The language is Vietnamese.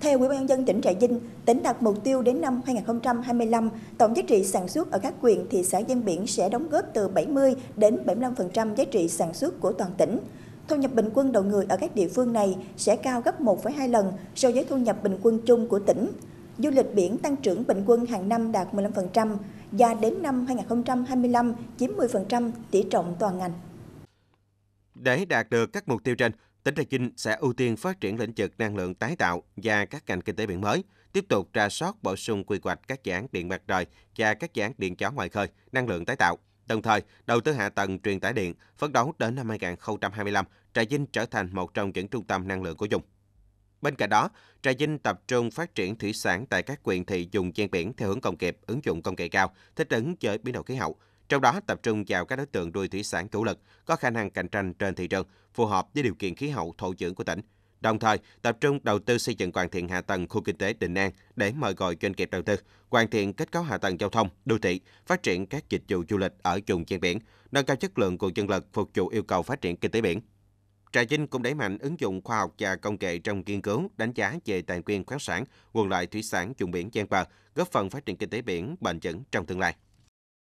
Theo Ủy ban nhân dân tỉnh Trà Vinh, tỉnh đặt mục tiêu đến năm 2025, tổng giá trị sản xuất ở các quyền thị xã ven biển sẽ đóng góp từ 70 đến 75% giá trị sản xuất của toàn tỉnh. Thu nhập bình quân đầu người ở các địa phương này sẽ cao gấp 1,2 lần so với thu nhập bình quân chung của tỉnh. Du lịch biển tăng trưởng bình quân hàng năm đạt 15% và đến năm 2025 chiếm 10% tỷ trọng toàn ngành. Để đạt được các mục tiêu trên, tỉnh Trà Vinh sẽ ưu tiên phát triển lĩnh vực năng lượng tái tạo và các ngành kinh tế biển mới, tiếp tục ra soát bổ sung quy hoạch các dự án điện mặt trời và các dự án điện gió ngoài khơi, năng lượng tái tạo. Đồng thời, đầu tư hạ tầng truyền tải điện, phấn đấu đến năm 2025, Trà Vinh trở thành một trong những trung tâm năng lượng của vùng. Bên cạnh đó, Trà Vinh tập trung phát triển thủy sản tại các quyền thị dùng ven biển theo hướng công nghiệp, ứng dụng công nghệ cao, thích ứng với biến đổi khí hậu, trong đó tập trung vào các đối tượng nuôi thủy sản chủ lực có khả năng cạnh tranh trên thị trường, phù hợp với điều kiện khí hậu thổ nhưỡng của tỉnh. Đồng thời, tập trung đầu tư xây dựng hoàn thiện hạ tầng khu kinh tế Đình An để mời gọi doanh nghiệp đầu tư, hoàn thiện kết cấu hạ tầng giao thông, đô thị, phát triển các dịch vụ du lịch ở vùng ven biển, nâng cao chất lượng của dân lực phục vụ yêu cầu phát triển kinh tế biển. Trà Vinh cũng đẩy mạnh ứng dụng khoa học và công nghệ trong nghiên cứu, đánh giá về tài nguyên khoáng sản, nguồn lợi thủy sản vùng biển ven bờ, góp phần phát triển kinh tế biển bền vững trong tương lai.